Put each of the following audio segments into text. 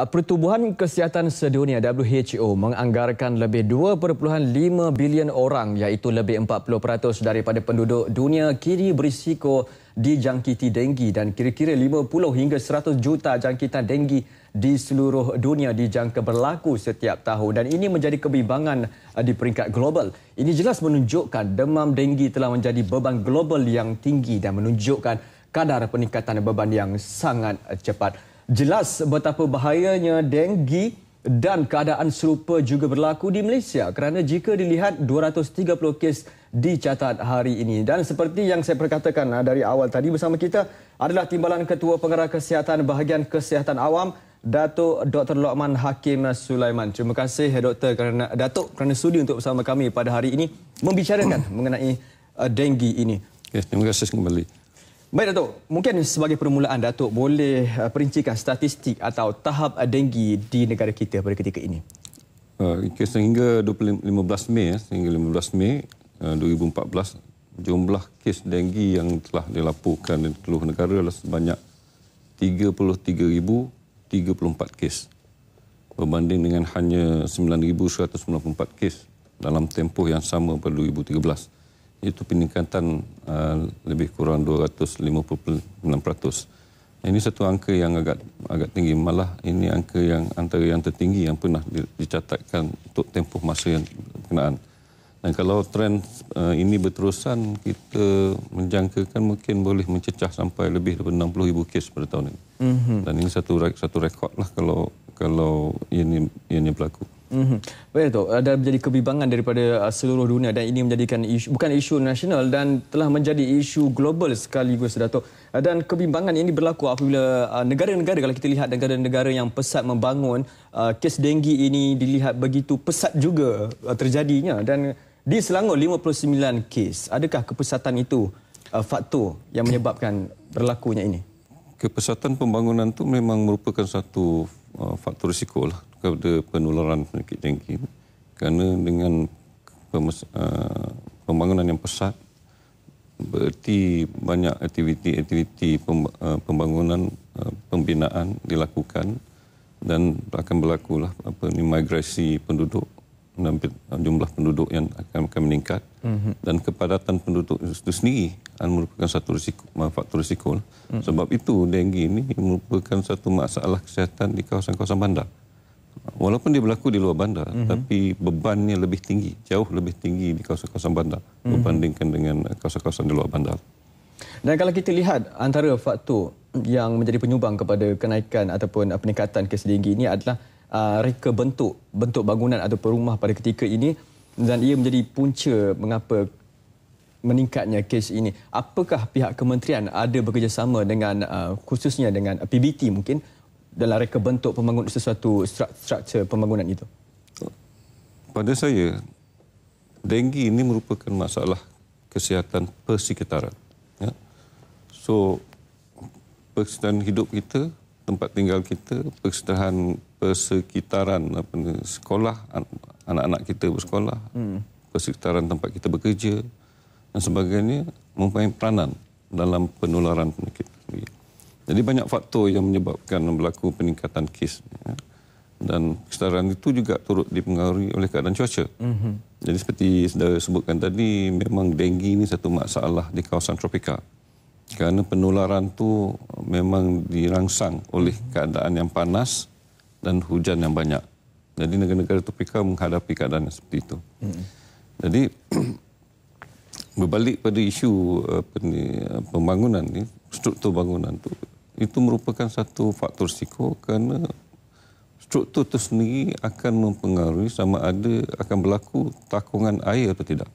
Uh, Pertubuhan Kesihatan Sedunia WHO menganggarkan lebih 2.5 bilion orang iaitu lebih 40% daripada penduduk dunia kini berisiko dijangkiti denggi dan kira-kira 50 hingga 100 juta jangkitan denggi di seluruh dunia dijangka berlaku setiap tahun dan ini menjadi kebimbangan uh, di peringkat global. Ini jelas menunjukkan demam denggi telah menjadi beban global yang tinggi dan menunjukkan kadar peningkatan beban yang sangat cepat. Jelas betapa bahayanya denggi dan keadaan serupa juga berlaku di Malaysia kerana jika dilihat 230 kes dicatat hari ini. Dan seperti yang saya perkatakan ah, dari awal tadi bersama kita adalah Timbalan Ketua Pengarah Kesihatan Bahagian Kesihatan Awam Datuk Dr. Lokman Hakim Sulaiman. Terima kasih eh, Dr. Kerana, Datuk kerana sudi untuk bersama kami pada hari ini membicarakan mengenai eh, denggi ini. Okay, ya, terima kasih kembali. Baik Datuk, mungkin sebagai permulaan Datuk boleh uh, perincikan statistik atau tahap denggi di negara kita pada ketika ini. Uh, sehingga 15 Mei, eh, sehingga 15 Mei 2014, uh, jumlah kes denggi yang telah dilaporkan di seluruh negara adalah sebanyak 33,034 kes berbanding dengan hanya 9,194 kes dalam tempoh yang sama pada 2013 itu peningkatan uh, lebih kurang 256%. Ini satu angka yang agak agak tinggi malah ini angka yang antara yang tertinggi yang pernah dicatatkan untuk tempoh masa yang berkenaan. Dan kalau trend uh, ini berterusan kita menjangkakan mungkin boleh mencecah sampai lebih daripada 60,000 kes pada tahun ini. Mm-hmm. Dan ini satu satu rekodlah kalau kalau ini ini berlaku. Mm -hmm. Baik tu, ada menjadi kebimbangan daripada uh, seluruh dunia dan ini menjadikan isu, bukan isu nasional dan telah menjadi isu global sekaligus Datuk. Uh, dan kebimbangan ini berlaku apabila uh, negara-negara kalau kita lihat negara-negara yang pesat membangun kes denggi ini dilihat begitu pesat juga terjadinya dan di Selangor 59 kes. Adakah kepesatan itu faktor yang menyebabkan berlakunya ini? Kepesatan pembangunan itu memang merupakan satu Uh, faktor risiko lah kepada penularan penyakit dengki kerana dengan pemes, uh, pembangunan yang pesat berarti banyak aktiviti-aktiviti uh, pembangunan uh, pembinaan dilakukan dan akan berlakulah apa ni migrasi penduduk dan jumlah penduduk yang akan, akan meningkat -hmm. dan kepadatan penduduk itu sendiri merupakan satu risiko, faktor risiko. Mm -hmm. Sebab itu denggi ini merupakan satu masalah kesihatan di kawasan-kawasan bandar. Walaupun dia berlaku di luar bandar, mm -hmm. tapi bebannya lebih tinggi, jauh lebih tinggi di kawasan-kawasan bandar mm -hmm. berbandingkan dengan kawasan-kawasan di luar bandar. Dan kalau kita lihat antara faktor yang menjadi penyumbang kepada kenaikan ataupun peningkatan kes denggi ini adalah uh, reka bentuk, bentuk bangunan atau perumah pada ketika ini dan ia menjadi punca mengapa meningkatnya kes ini. Apakah pihak kementerian ada bekerjasama dengan uh, khususnya dengan PBT mungkin dalam reka bentuk pembangunan sesuatu struktur pembangunan itu? Pada saya, denggi ini merupakan masalah kesihatan persekitaran. Ya. So, persekitaran hidup kita, tempat tinggal kita, persekitaran persekitaran apa ni, sekolah, anak-anak kita bersekolah, hmm. persekitaran tempat kita bekerja dan sebagainya mempunyai peranan dalam penularan penyakit. Jadi banyak faktor yang menyebabkan berlaku peningkatan kes. Ya. Dan persekitaran itu juga turut dipengaruhi oleh keadaan cuaca. Hmm. Jadi seperti saya sebutkan tadi, memang denggi ini satu masalah di kawasan tropika. Kerana penularan tu memang dirangsang oleh keadaan yang panas dan hujan yang banyak. Jadi negara-negara topika menghadapi keadaan seperti itu. Hmm. Jadi berbalik pada isu apa ni, pembangunan ini, struktur bangunan tu itu merupakan satu faktor risiko kerana struktur itu sendiri akan mempengaruhi sama ada akan berlaku takungan air atau tidak.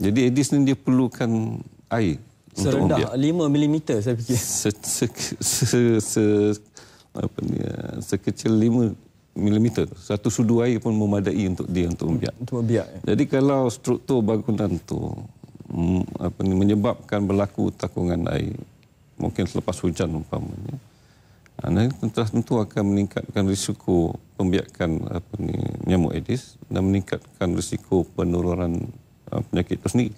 Jadi Edis ni dia perlukan air serendah untuk rendah 5 mm saya fikir. Se, se, se, se, apa ni, eh, sekecil 5 mm. Satu sudu air pun memadai untuk dia untuk membiak. Untuk membiak. Ya. Jadi kalau struktur bangunan tu mm, apa ni, menyebabkan berlaku takungan air mungkin selepas hujan umpamanya. Nah, tentu, tentu akan meningkatkan risiko pembiakan apa ni, nyamuk Aedes dan meningkatkan risiko penularan ah, penyakit itu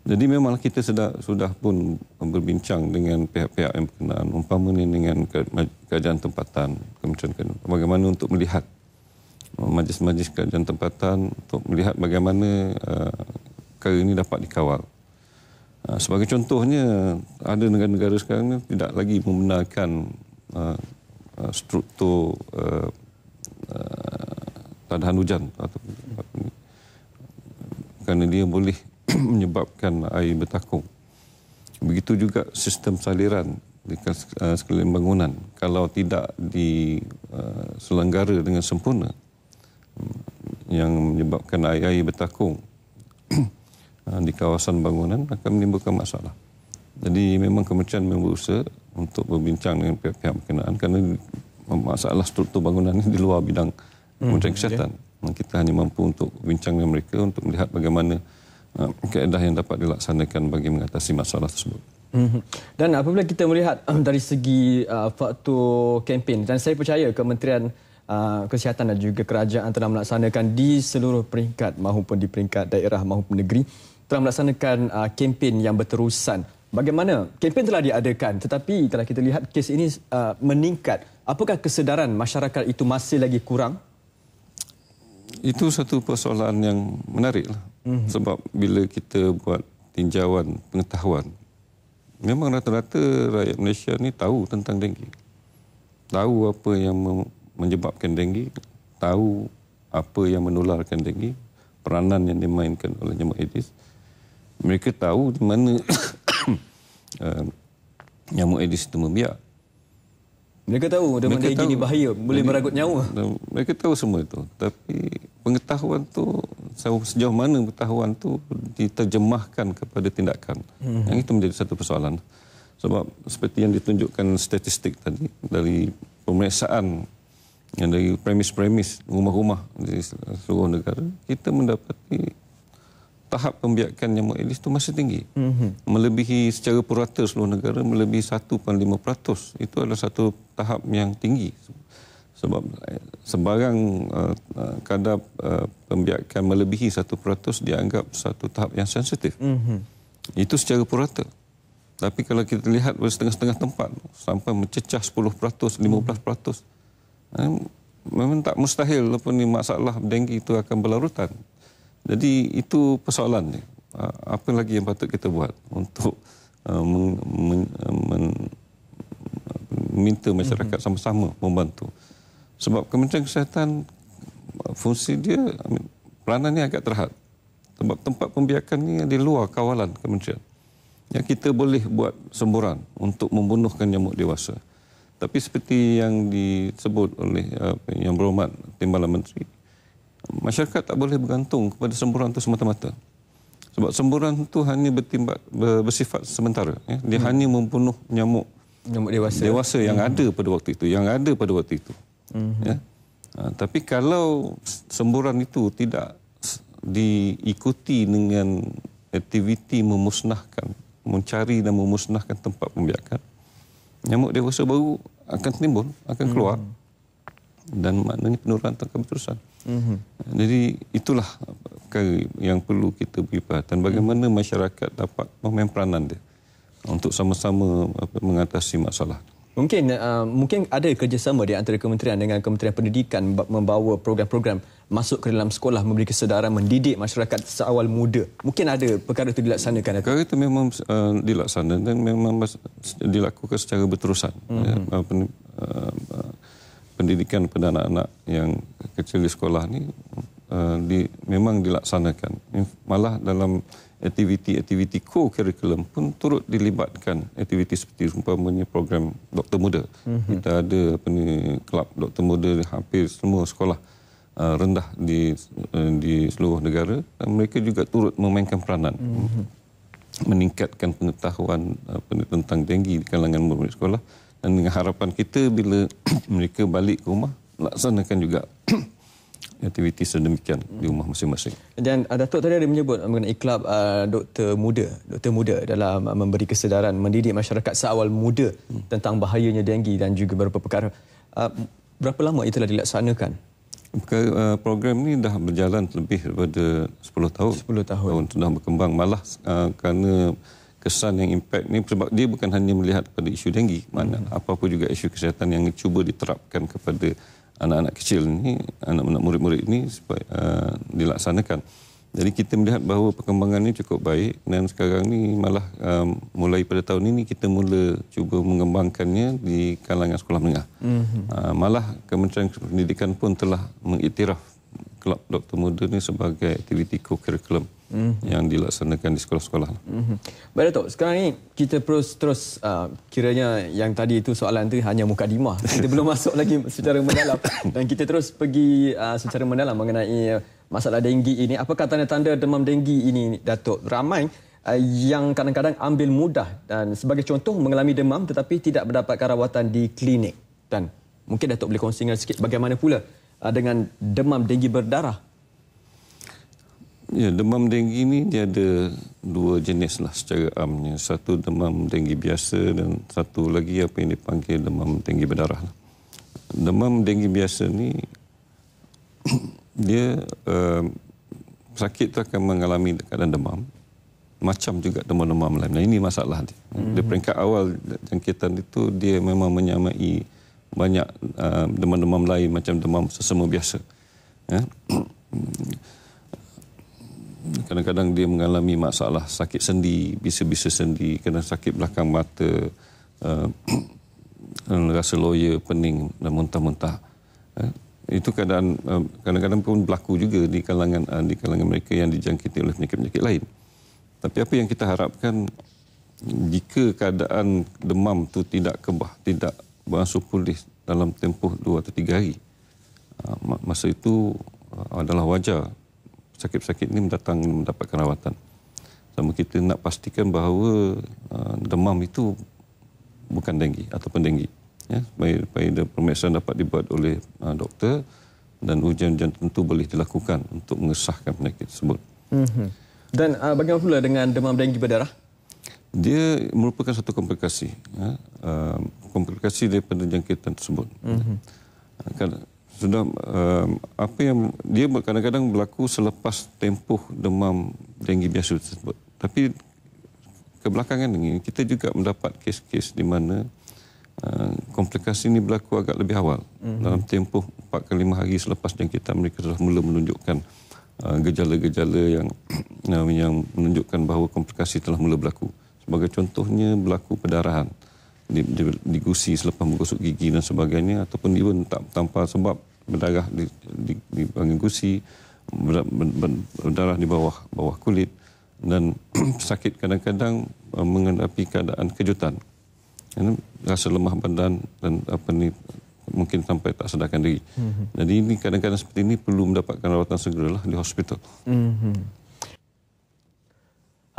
jadi memanglah kita sudah, sudah pun berbincang dengan pihak-pihak yang berkenaan, umpamanya dengan kerajaan tempatan, kementerian kerajaan, bagaimana untuk melihat uh, majlis-majlis kerajaan tempatan untuk melihat bagaimana uh, perkara uh, ini dapat dikawal. Uh, sebagai contohnya, ada negara-negara sekarang ini tidak lagi membenarkan uh, uh struktur uh, uh, tadahan hujan atau apa ini. kerana dia boleh menyebabkan air bertakung. Begitu juga sistem saliran di eh, sekeliling bangunan. Kalau tidak diselenggara eh, dengan sempurna mm, yang menyebabkan air-air bertakung eh, di kawasan bangunan akan menimbulkan masalah. Jadi memang kementerian berusaha untuk berbincang dengan pihak-pihak berkenaan kerana masalah struktur bangunan ini di luar bidang hmm, kementerian kesihatan. Hmm, okay. Kita hanya mampu untuk bincang dengan mereka untuk melihat bagaimana Ah, keadaan yang dapat dilaksanakan bagi mengatasi masalah tersebut. Mhm. Dan apabila kita melihat ah, dari segi uh, faktor kempen dan saya percaya Kementerian Kesihatan dan juga Kerajaan telah melaksanakan di seluruh peringkat maupun di peringkat daerah maupun negeri telah melaksanakan uh, kempen yang berterusan. Bagaimana kempen telah diadakan tetapi telah kita lihat kes ini meningkat. Apakah kesedaran masyarakat itu masih lagi kurang? Itu satu persoalan yang menarik. Mm-hmm. Sebab bila kita buat tinjauan pengetahuan, memang rata-rata rakyat Malaysia ni tahu tentang denggi. Tahu apa yang menyebabkan denggi, tahu apa yang menularkan denggi, peranan yang dimainkan oleh nyamuk Aedes. Mereka tahu di mana uh, nyamuk Aedes itu membiak. Mereka tahu mereka tahu, ini bahaya, boleh mereka, meragut nyawa. Mereka tahu semua itu. Tapi pengetahuan tu sejauh mana pengetahuan tu diterjemahkan kepada tindakan. Hmm. Yang itu menjadi satu persoalan. Sebab seperti yang ditunjukkan statistik tadi dari pemeriksaan yang dari premis-premis rumah-rumah di seluruh negara, kita mendapati tahap pembiakan nyamuk Aedes itu masih tinggi. Mm-hmm. Melebihi secara purata seluruh negara, melebihi 1.5%. Itu adalah satu tahap yang tinggi. Sebab eh, sebarang uh, eh, eh, kadar uh, pembiakan melebihi 1% dianggap satu tahap yang sensitif. Mm-hmm. Itu secara purata. Tapi kalau kita lihat dari setengah-setengah tempat, sampai mencecah 10%, 15%, mm-hmm. eh, memang tak mustahil walaupun ini masalah dengki itu akan berlarutan. Jadi itu persoalan ni. Apa lagi yang patut kita buat untuk meminta masyarakat mhm. sama-sama membantu. Sebab Kementerian Kesihatan fungsi dia peranan ni agak terhad. Sebab tempat pembiakan ni di luar kawalan Kementerian. Yang kita boleh buat semburan untuk membunuhkan nyamuk dewasa. Tapi seperti yang disebut oleh yang berhormat Timbalan Menteri, masyarakat tak boleh bergantung kepada semburan itu semata-mata. Sebab semburan itu hanya bertimbat, bersifat sementara. Ya. Dia hmm. hanya membunuh nyamuk, nyamuk dewasa, dewasa yang hmm. ada pada waktu itu. Yang ada pada waktu itu. Hmm. Ya. Ha, tapi kalau semburan itu tidak diikuti dengan aktiviti memusnahkan, mencari dan memusnahkan tempat pembiakan, nyamuk dewasa baru akan timbul, akan keluar. Hmm dan maknanya penurunan tangka berterusan. Mm-hmm. Ya, jadi itulah perkara yang perlu kita beri perhatian bagaimana mm-hmm. masyarakat dapat memainkan peranan dia untuk sama-sama mengatasi masalah. Mungkin uh, mungkin ada kerjasama di antara kementerian dengan Kementerian Pendidikan membawa program-program masuk ke dalam sekolah memberi kesedaran mendidik masyarakat seawal muda. Mungkin ada perkara itu dilaksanakan. Perkara itu memang uh, dilaksanakan dan memang dilakukan secara berterusan. Mm-hmm. Ya, apa, uh, pendidikan kepada anak-anak yang kecil di sekolah ini uh, eh, di, memang dilaksanakan. Malah dalam aktiviti-aktiviti co-curriculum pun turut dilibatkan aktiviti seperti umpamanya program doktor muda. Mm-hmm. Kita ada apa ni, klub doktor muda di hampir semua sekolah eh, rendah di eh, di seluruh negara dan mereka juga turut memainkan peranan. Mm-hmm. Meningkatkan pengetahuan apa tentang denggi di kalangan murid sekolah dan dengan harapan kita bila mereka balik ke rumah laksanakan juga aktiviti sedemikian di rumah masing-masing. Dan uh, Datuk tadi ada menyebut mengenai klub uh, doktor muda, doktor muda dalam uh, memberi kesedaran mendidik masyarakat seawal muda hmm. tentang bahayanya denggi dan juga beberapa perkara. Uh, berapa lama itu telah dilaksanakan? Uh, program ini dah berjalan lebih daripada 10 tahun. 10 tahun. Tahun sudah berkembang malah uh, kerana kesan yang impact ni sebab dia bukan hanya melihat pada isu denggi mana hmm. apa-apa juga isu kesihatan yang cuba diterapkan kepada anak-anak kecil ni anak-anak murid-murid ni supaya uh, dilaksanakan jadi kita melihat bahawa perkembangan ini cukup baik dan sekarang ni malah um, mulai pada tahun ini kita mula cuba mengembangkannya di kalangan sekolah menengah. Mm-hmm. Uh, malah Kementerian Pendidikan pun telah mengiktiraf kelab doktor muda ni sebagai aktiviti kurikulum mm-hmm. yang dilaksanakan di sekolah-sekolah. Mm-hmm. Baik Dato, sekarang ni kita terus terus uh, kiranya yang tadi itu soalan tu hanya mukadimah. Kita belum masuk lagi secara mendalam dan kita terus pergi uh, secara mendalam mengenai ah, masalah denggi ini. Apakah tanda-tanda demam denggi ini Datuk? Ramai yang kadang-kadang ambil mudah dan sebagai contoh mengalami demam tetapi tidak mendapatkan rawatan di klinik dan mungkin Datuk boleh kongsikan sikit bagaimana pula Uh, dengan demam denggi berdarah? Ya, demam denggi ini dia ada dua jenis lah secara amnya. Satu demam denggi biasa dan satu lagi apa yang dipanggil demam denggi berdarah. Lah. Demam denggi biasa ni dia uh, sakit tu akan mengalami keadaan demam macam juga demam-demam lain. Nah, ini masalah dia. Mm-hmm. Di hmm. peringkat awal jangkitan itu dia memang menyamai banyak uh, demam-demam lain macam demam sesama biasa. Eh? Kadang-kadang dia mengalami masalah sakit sendi, bisa-bisa sendi, kadang sakit belakang mata, uh, rasa loya, pening dan muntah-muntah. Eh? Itu keadaan uh, kadang-kadang pun berlaku juga di kalangan uh, di kalangan mereka yang dijangkiti oleh penyakit-penyakit lain. Tapi apa yang kita harapkan jika keadaan demam tu tidak kebah, tidak beransur pulih dalam tempoh dua atau tiga hari. Ah, masa itu ah, adalah wajar sakit-sakit ini mendatang mendapatkan rawatan. Sama kita nak pastikan bahawa ah, demam itu bukan denggi atau pendengi. Ya, baik pada pemeriksaan dapat dibuat oleh doktor dan ujian-ujian tentu boleh dilakukan untuk mengesahkan penyakit tersebut. Mm-hmm. Dan uh, bagaimana pula dengan demam denggi berdarah? dia merupakan satu komplikasi ya, uh, komplikasi daripada jangkitan tersebut mm-hmm. sudah uh, apa yang dia kadang-kadang berlaku selepas tempoh demam denggi biasa tersebut tapi kebelakangan ini kita juga mendapat kes-kes di mana uh, komplikasi ini berlaku agak lebih awal mm-hmm. dalam tempoh 4 ke 5 hari selepas jangkitan mereka telah mula menunjukkan uh, gejala-gejala yang yang menunjukkan bahawa komplikasi telah mula berlaku Sebagai contohnya berlaku pendarahan di, di, di gusi selepas menggosok gigi dan sebagainya ataupun even tak, tanpa sebab berdarah di, di, di bagian gusi, ber, ber, ber, berdarah di bawah bawah kulit dan sakit kadang-kadang uh, menghadapi keadaan kejutan. Ini rasa lemah badan dan apa ni mungkin sampai tak sedarkan diri. Mm-hmm. Jadi ini kadang-kadang seperti ini perlu mendapatkan rawatan segeralah di hospital. Mm-hmm.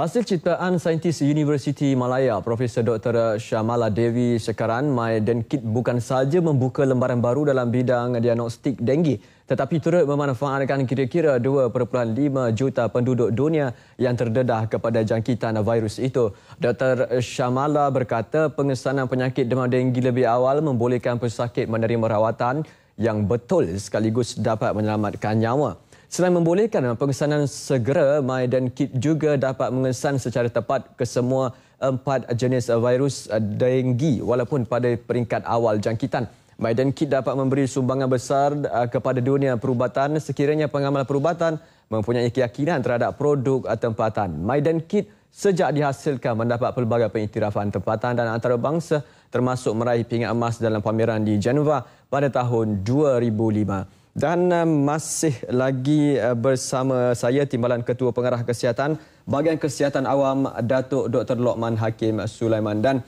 Hasil ciptaan saintis University Malaya, Profesor Dr. Syamala Dewi Sekaran, MyDenKit bukan sahaja membuka lembaran baru dalam bidang diagnostik denggi, tetapi turut memanfaatkan kira-kira 2.5 juta penduduk dunia yang terdedah kepada jangkitan virus itu. Dr. Syamala berkata pengesanan penyakit demam denggi lebih awal membolehkan pesakit menerima rawatan yang betul sekaligus dapat menyelamatkan nyawa. Selain membolehkan pengesanan segera, MyDenKit juga dapat mengesan secara tepat ke semua empat jenis virus denggi walaupun pada peringkat awal jangkitan. MyDenKit dapat memberi sumbangan besar uh, kepada dunia perubatan sekiranya pengamal perubatan mempunyai keyakinan terhadap produk tempatan. MyDenKit sejak dihasilkan mendapat pelbagai pengiktirafan tempatan dan antarabangsa termasuk meraih pingat emas dalam pameran di Genova pada tahun 2005. Dan eh, masih lagi eh, bersama saya Timbalan Ketua Pengarah Kesihatan Bahagian Kesihatan Awam Datuk Dr. Lokman Hakim Sulaiman dan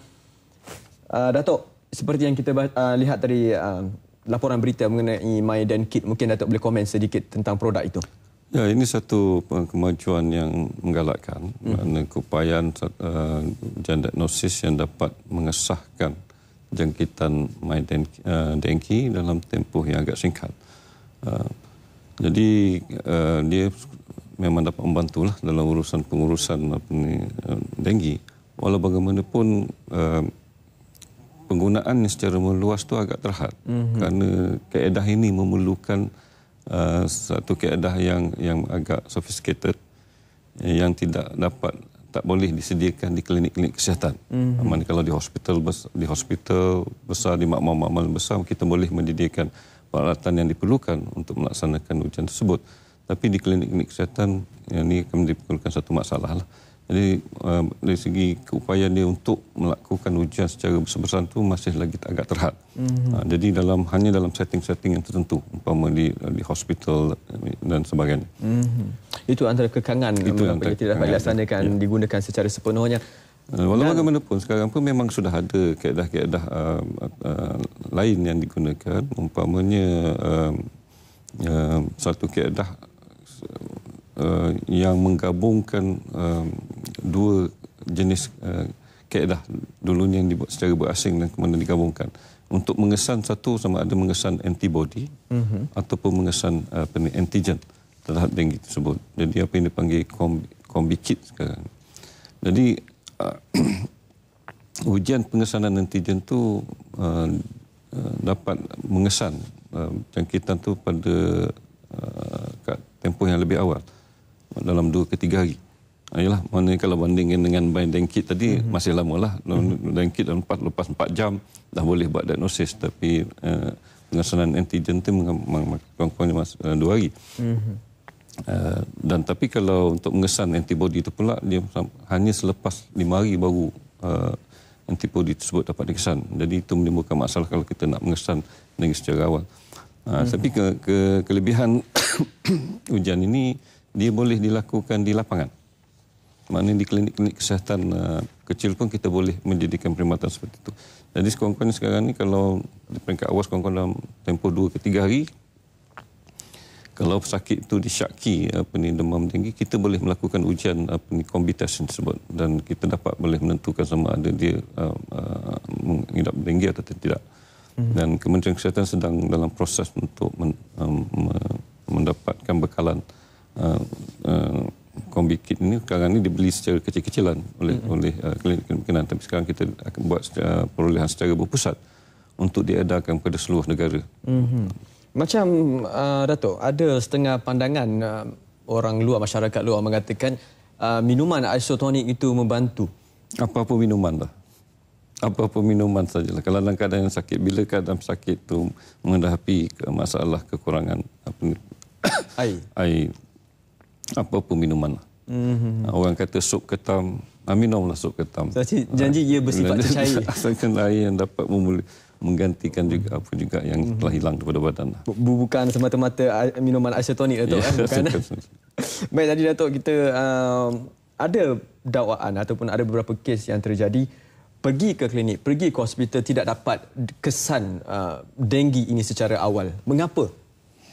uh, Datuk seperti yang kita uh, lihat dari uh, laporan berita mengenai Myden Kit mungkin Datuk boleh komen sedikit tentang produk itu. Ya, ini satu kemajuan yang menggalakkan hmm. makna keupayaan uh, diagnosis yang dapat mengesahkan jangkitan Myden uh, dengki dalam tempoh yang agak singkat. Ah, jadi uh, dia memang dapat membantu lah dalam urusan pengurusan apa ni uh, denggi. Walau bagaimanapun uh, penggunaan secara meluas tu agak terhad mm-hmm. kerana keedah ini memerlukan uh, satu keedah yang yang agak sophisticated eh, yang tidak dapat tak boleh disediakan di klinik-klinik kesihatan. Mm-hmm. Kalau di hospital di hospital besar di makmal-makmal besar kita boleh mendidikkan peralatan yang diperlukan untuk melaksanakan ujian tersebut. Tapi di klinik-klinik kesihatan ya, ini akan diperlukan satu masalah. Lah. Jadi eh, dari segi keupayaan dia untuk melakukan ujian secara besar-besaran itu masih lagi agak terhad. Mm -hmm. Jadi dalam hanya dalam setting-setting yang tertentu, umpama di, di hospital dan sebagainya. Mm -hmm. Itu antara kekangan yang tidak dapat dilaksanakan, ya. digunakan secara sepenuhnya. Eh, Walaubagaimanapun sekarang pun memang sudah ada kaedah-kaedah uh, uh, lain yang digunakan umpamanya uh, uh, satu kaedah uh, yang menggabungkan uh, dua jenis uh, kaedah dulunya yang dibuat secara berasing dan kemudian digabungkan untuk mengesan satu sama ada mengesan antibody mm-hmm. ataupun mengesan uh, apa ni antigen terhadap dengue tersebut. Jadi apa yang dipanggil combi kit sekarang. Jadi uh, ujian pengesanan antigen tu uh, uh, dapat mengesan uh, jangkitan tu pada uh, kat tempoh yang lebih awal dalam 2 ke 3 hari. Ayolah, mana kalau bandingkan dengan binding kit tadi mm-hmm. masih lamalah. Binding kit dalam 4 lepas 4 jam dah boleh buat diagnosis tapi uh, pengesanan antigen tu memang kurang-kurangnya 2 hari. Mm-hmm. Eh, dan tapi kalau untuk mengesan antibody itu pula dia hanya selepas 5 hari baru uh, antibody tersebut dapat dikesan. Jadi itu menimbulkan masalah kalau kita nak mengesan dengan secara awal. Uh, hmm. tapi ke, ke kelebihan ujian ini dia boleh dilakukan di lapangan. Maknanya di klinik-klinik kesihatan uh, kecil pun kita boleh menjadikan perkhidmatan seperti itu. Jadi sekurang-kurangnya sekarang ni kalau di peringkat awal sekurang-kurangnya dalam tempoh 2 ke 3 hari kalau sakit itu disyaki apa eh, ni demam tinggi kita boleh melakukan ujian apa eh, ni kombi tersebut dan kita dapat boleh menentukan sama ada dia uh, uh, mengidap dengue atau tidak hmm. dan Kementerian Kesihatan sedang dalam proses untuk men, um, mendapatkan bekalan kombi uh, uh, kit ini. Sekarang ini dibeli secara kecil-kecilan oleh mm-hmm. oleh uh, klinik kemungkinan. Tapi sekarang kita akan buat secara, perolehan secara berpusat untuk diadakan kepada seluruh negara. Mm-hmm. Macam uh, Datuk, ada setengah pandangan uh, orang luar, masyarakat luar mengatakan uh, minuman isotonik itu membantu. Apa-apa minuman dah. Apa-apa minuman sajalah. Kalau dalam keadaan sakit, bila keadaan sakit itu menghadapi ke masalah kekurangan apa ni, air. air, apa-apa minuman lah. Mm-hmm. Orang kata sup ketam, ah, minumlah sup ketam. So, janji ah, ia bersifat cair. Asalkan air yang dapat memulih menggantikan juga apa juga yang hmm. telah hilang daripada badan. Lah. Bukan semata-mata ah, minuman isotonik atau yeah. bukan. Baik tadi Datuk kita um, ada dakwaan ataupun ada beberapa kes yang terjadi pergi ke klinik, pergi ke hospital tidak dapat kesan uh, denggi ini secara awal. Mengapa?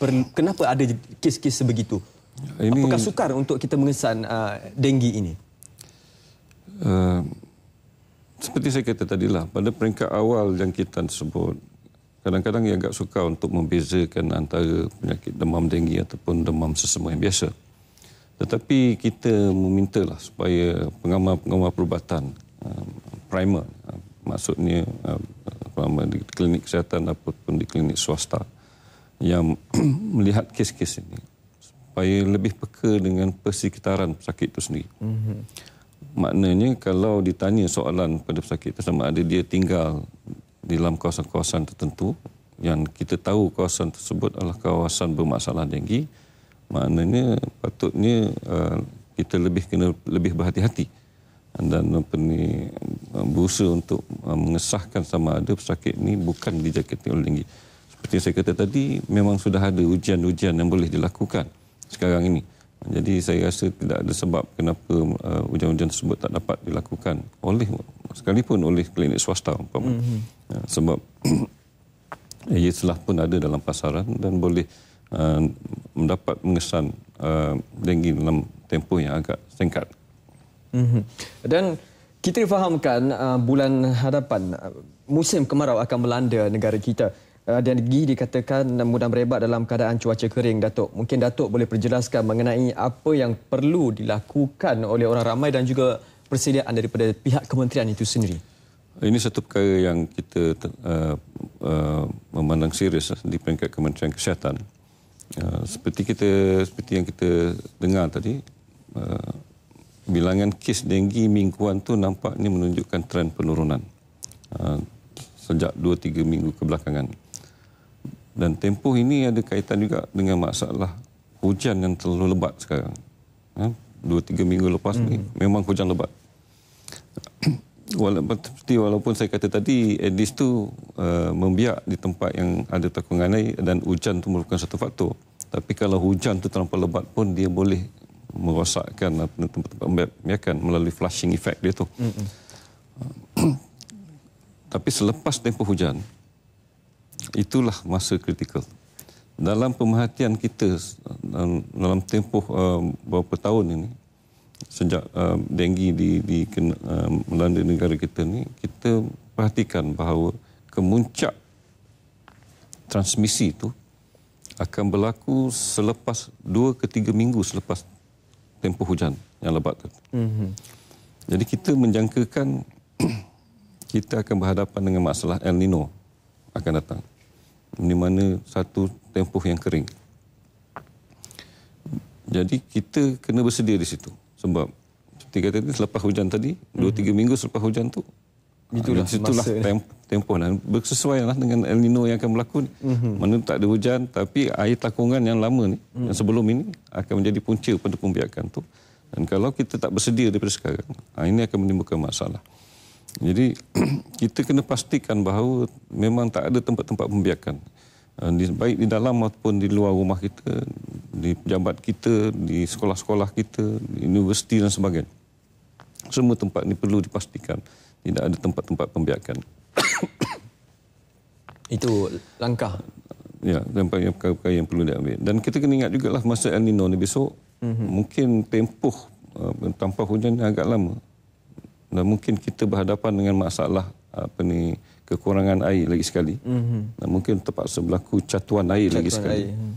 Per, kenapa ada kes-kes sebegitu? Ini, Apakah sukar untuk kita mengesan uh, denggi ini? Uh, seperti saya kata tadilah, pada peringkat awal yang kita sebut kadang-kadang ia agak suka untuk membezakan antara penyakit demam denggi ataupun demam sesama yang biasa. Tetapi kita memintalah supaya pengamal-pengamal perubatan, um, primer, um, maksudnya um, pengamal di klinik kesihatan ataupun di klinik swasta yang melihat kes-kes ini supaya lebih peka dengan persekitaran sakit itu sendiri. Mm -hmm. Maknanya kalau ditanya soalan pada pesakit sama ada dia tinggal di dalam kawasan-kawasan tertentu yang kita tahu kawasan tersebut adalah kawasan bermasalah denggi, maknanya patutnya uh, kita lebih kena lebih berhati-hati dan apa ni, uh, berusaha untuk uh, mengesahkan sama ada pesakit ini bukan dijangkiti oleh denggi. Seperti saya kata tadi, memang sudah ada ujian-ujian yang boleh dilakukan sekarang ini. Jadi saya rasa tidak ada sebab kenapa uh, ujian-ujian tersebut tak dapat dilakukan oleh sekalipun oleh klinik swasta. Mm-hmm. sebab ia telah pun ada dalam pasaran dan boleh uh, mendapat mengesan uh, denggi dalam tempoh yang agak singkat. Mm-hmm. Dan kita fahamkan uh, bulan hadapan uh, musim kemarau akan melanda negara kita. Eh, dan gigi dikatakan mudah merebak dalam keadaan cuaca kering Datuk. Mungkin Datuk boleh perjelaskan mengenai apa yang perlu dilakukan oleh orang ramai dan juga persediaan daripada pihak kementerian itu sendiri. Ini satu perkara yang kita uh, uh, memandang serius di peringkat Kementerian Kesihatan. Uh, seperti kita seperti yang kita dengar tadi uh, bilangan kes denggi mingguan tu nampak ini menunjukkan tren penurunan uh, sejak 2 3 minggu kebelakangan. Dan tempoh ini ada kaitan juga dengan masalah hujan yang terlalu lebat sekarang. Ha? Dua, tiga minggu lepas hmm. ni memang hujan lebat. Walaupun, seperti walaupun saya kata tadi, Edis tu uh, membiak di tempat yang ada takungan air dan hujan tu merupakan satu faktor. Tapi kalau hujan tu terlalu lebat pun dia boleh merosakkan tempat-tempat membiakkan melalui flushing effect dia tu. Hmm. hmm. Tapi selepas tempoh hujan, itulah masa kritikal. Dalam pemerhatian kita dalam tempoh beberapa um, tahun ini sejak um, denggi di, di um, melanda negara kita ini kita perhatikan bahawa kemuncak transmisi itu akan berlaku selepas dua ke tiga minggu selepas tempoh hujan yang lebat tu. Mm-hmm. Jadi kita menjangkakan kita akan berhadapan dengan masalah El Nino akan datang. Di mana satu tempoh yang kering. Jadi kita kena bersedia di situ. Sebab seperti kata tadi, selepas hujan tadi, mm-hmm. dua tiga hmm. minggu selepas hujan tu, ah, Itulah, itulah tempoh dan bersesuaianlah dengan El Nino yang akan berlaku. Mm-hmm. Mana tak ada hujan tapi air takungan yang lama ni mm. yang sebelum ini akan menjadi punca pada pembiakan tu. Dan kalau kita tak bersedia daripada sekarang, ah, ini akan menimbulkan masalah. Jadi kita kena pastikan bahawa memang tak ada tempat-tempat pembiakan. Eh, baik di dalam ataupun di luar rumah kita, di pejabat kita, di sekolah-sekolah kita, di universiti dan sebagainya. Semua tempat ini perlu dipastikan tidak ada tempat-tempat pembiakan. Itu langkah? Ya, dan perkara-perkara yang perlu diambil. Dan kita kena ingat juga lah masa El Nino ni besok, mm-hmm. mungkin tempuh uh, eh, tanpa hujan ni agak lama dan mungkin kita berhadapan dengan masalah apa ni kekurangan air lagi sekali. Mm-hmm. Dan mungkin terpaksa berlaku catuan air catuan lagi sekali. Air. Hmm.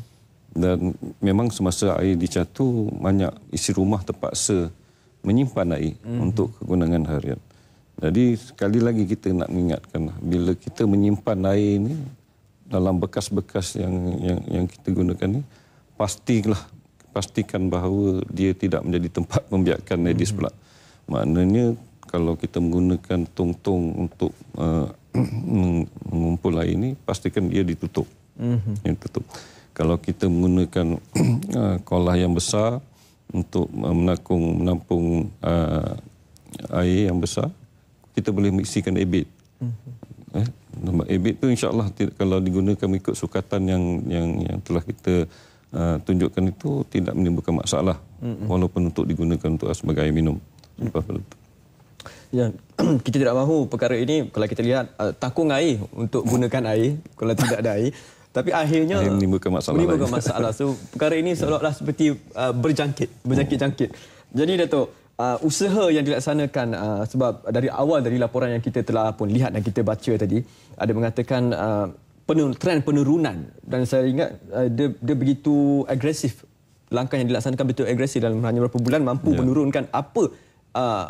Dan memang semasa air dicatu banyak isi rumah terpaksa menyimpan air mm-hmm. untuk kegunaan harian. Jadi sekali lagi kita nak mengingatkan bila kita menyimpan air ini dalam bekas-bekas yang yang yang kita gunakan ini pastilah pastikan bahawa dia tidak menjadi tempat membiarkan Aedes mm-hmm. pula. Maknanya kalau kita menggunakan tong-tong untuk uh, mengumpul air ini, pastikan ia ditutup. Mm-hmm. Ia Kalau kita menggunakan uh, kolah yang besar untuk uh, menakung menampung uh, air yang besar, kita boleh mengisikan ebit. Mm-hmm. Eh, ebit itu insyaAllah kalau digunakan mengikut sukatan yang, yang, yang telah kita uh, tunjukkan itu tidak menimbulkan masalah. Mm-hmm. Walaupun untuk digunakan untuk sebagai air minum. Mm-hmm. Ya, kita tidak mahu perkara ini kalau kita lihat uh, takung air untuk gunakan air kalau tidak ada air. Tapi akhirnya air menimbulkan masalah. Menimbulkan masalah. So perkara ini ya. seolah-olah seperti uh, berjangkit, berjangkit-jangkit. Jadi Datuk, uh, usaha yang dilaksanakan uh, sebab dari awal dari laporan yang kita telah pun lihat dan kita baca tadi ada mengatakan uh, penur, tren penurunan dan saya ingat uh, dia, dia begitu agresif langkah yang dilaksanakan begitu agresif dalam hanya beberapa bulan mampu ya. menurunkan apa uh,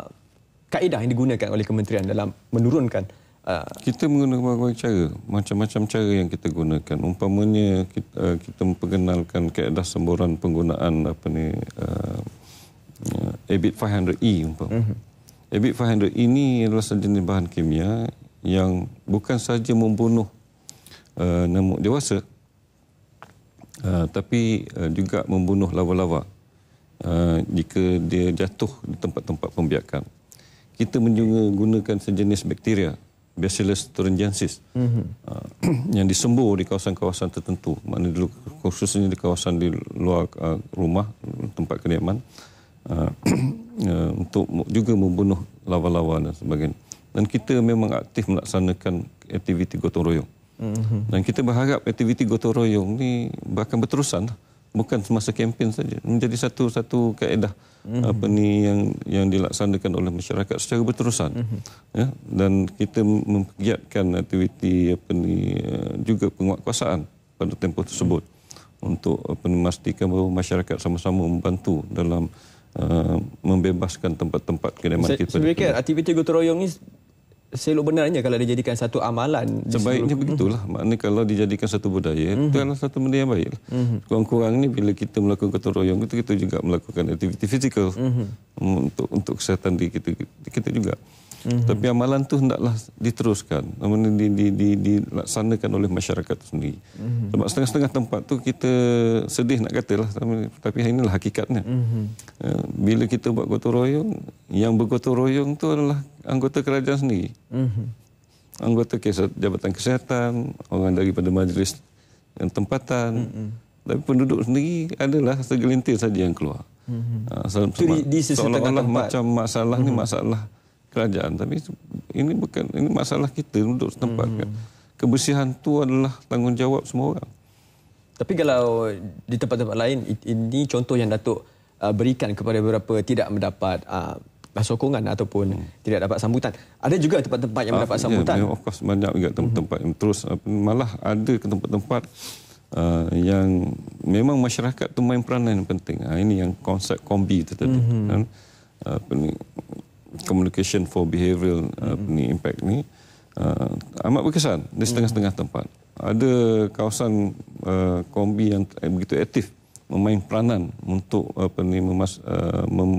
kaedah yang digunakan oleh kementerian dalam menurunkan uh... kita menggunakan berbagai cara macam-macam cara yang kita gunakan umpamanya kita, uh, kita memperkenalkan kaedah semburan penggunaan apa ni EBIT uh, 500E umpamanya EBIT mm -hmm. 500 ini adalah sejenis bahan kimia yang bukan sahaja membunuh uh, nemuk dewasa uh, tapi uh, juga membunuh lawa-lawa Uh, jika dia jatuh di tempat-tempat pembiakan kita menggunakan sejenis bakteria Bacillus thuringiensis mm-hmm. uh, yang disembuh di kawasan-kawasan tertentu Mana dulu khususnya di kawasan di luar uh, rumah tempat kediaman uh, uh, untuk juga membunuh lawa-lawa dan sebagainya dan kita memang aktif melaksanakan aktiviti gotong royong mm-hmm. dan kita berharap aktiviti gotong royong ni akan berterusan lah bukan semasa kempen saja menjadi satu-satu kaedah mm-hmm. apa ni yang yang dilaksanakan oleh masyarakat secara berterusan mm-hmm. ya dan kita mempergiatkan aktiviti apa ni eh, juga penguatkuasaan pada tempoh tersebut mm-hmm. untuk apa memastikan bahawa masyarakat sama-sama membantu dalam uh, membebaskan tempat-tempat kediaman kita. Sebenarnya kan, aktiviti gotong royong ini selok benarnya kalau dijadikan satu amalan. Sebaiknya seluruh... begitulah. Mm -hmm. Maknanya kalau dijadikan satu budaya, mm -hmm. itu mhm. adalah satu benda yang baik. Mm -hmm. Kurang-kurang ini bila kita melakukan ketoroyong, itu kita juga melakukan aktiviti fizikal mm -hmm. untuk untuk kesihatan diri kita, kita juga. Mm -hmm. Tapi amalan tu hendaklah diteruskan, di, di, di, di, dilaksanakan oleh masyarakat sendiri. Mm -hmm. Sebab setengah-setengah tempat tu kita sedih nak kata lah. tapi inilah hakikatnya. Mm -hmm. Bila kita buat gotong royong, yang bergotong royong tu adalah anggota kerajaan sendiri. Mm-hmm. Anggota kesat, Jabatan Kesihatan, orang daripada majlis yang tempatan. Mm-hmm. Tapi penduduk sendiri adalah segelintir saja yang keluar. Mm-hmm. Uh, Jadi, seolah-olah macam masalah mm-hmm. ni mhm. masalah kerajaan. Tapi ini bukan ini masalah kita duduk setempat. Mm-hmm. Kebersihan tu adalah tanggungjawab semua orang. Tapi kalau di tempat-tempat lain, ini contoh yang Datuk ah, berikan kepada beberapa tidak mendapat ah, sokongan ataupun hmm. tidak dapat sambutan. Ada juga tempat-tempat yang ah, mendapat ya, sambutan. Yeah, of banyak juga mhm. tempat-tempat yang terus eh, malah ada tempat-tempat uh, yang memang masyarakat tu main peranan yang penting. Uh, ini yang konsep kombi itu tadi. Hmm. Kan? Apa ni, communication for behavioral hmm. apa mhm. ni, impact ni uh, amat berkesan di mhm. setengah-setengah tempat. Ada kawasan uh, kombi yang begitu aktif memain peranan untuk apa ni memas, uh, mem,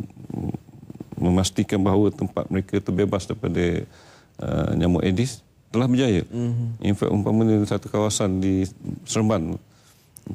memastikan bahawa tempat mereka terbebas daripada uh, nyamuk Aedes telah berjaya. Mm-hmm. In fact, umpamanya satu kawasan di Seremban,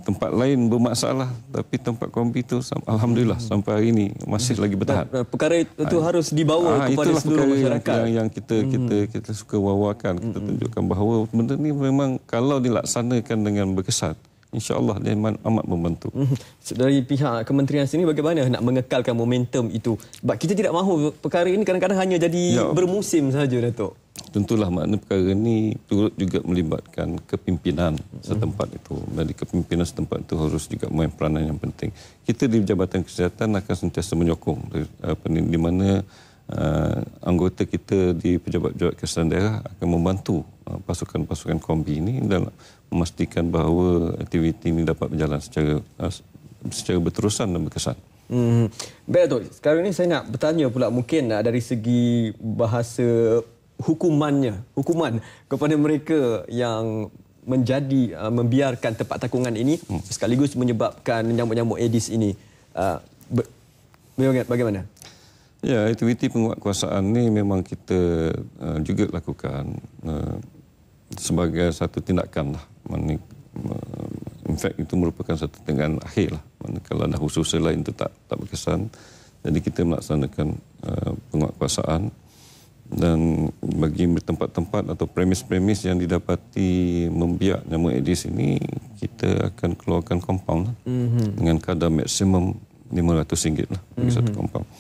tempat lain bermasalah tapi tempat kompi itu alhamdulillah mm-hmm. sampai hari ini masih lagi bertahan. Perkara itu ha, harus dibawa ha, kepada itulah perkara masyarakat yang, yang kita mm-hmm. kita suka wawakan, kita mm-hmm. tunjukkan bahawa benda ini memang kalau dilaksanakan dengan berkesan insyaAllah Allah amat membantu. Mhm. Dari pihak kementerian sini bagaimana nak mengekalkan momentum itu? Sebab kita tidak mahu perkara ini kadang-kadang hanya jadi ya. bermusim saja Datuk. Tentulah makna perkara ini turut juga melibatkan kepimpinan mhm. setempat itu. Jadi kepimpinan setempat itu harus juga main peranan yang penting. Kita di Jabatan Kesihatan akan sentiasa menyokong di, eh, di mana uh, anggota kita di pejabat-pejabat kesihatan daerah akan membantu eh, pasukan-pasukan kombi ini dalam memastikan bahawa aktiviti ini dapat berjalan secara eh, secara berterusan dan berkesan. Hmm. Betul. Sekarang ini saya nak bertanya pula mungkin eh, dari segi bahasa hukumannya, hukuman kepada mereka yang menjadi uh, membiarkan tempat takungan ini hmm. sekaligus menyebabkan nyamuk-nyamuk Aedes ini uh, bagaimana? Ya, aktiviti penguatkuasaan ini memang kita uh, juga lakukan uh, sebagai satu tindakan lah in fact itu merupakan satu tindakan akhir lah. Kalau ada khusus lain itu tak, tak berkesan. Jadi kita melaksanakan uh, penguatkuasaan dan bagi tempat-tempat atau premis-premis yang didapati membiak nyamuk Aedes ini kita akan keluarkan kompaun lah, mm-hmm. dengan kadar maksimum RM500 lah bagi mm-hmm. satu kompaun. Mhm.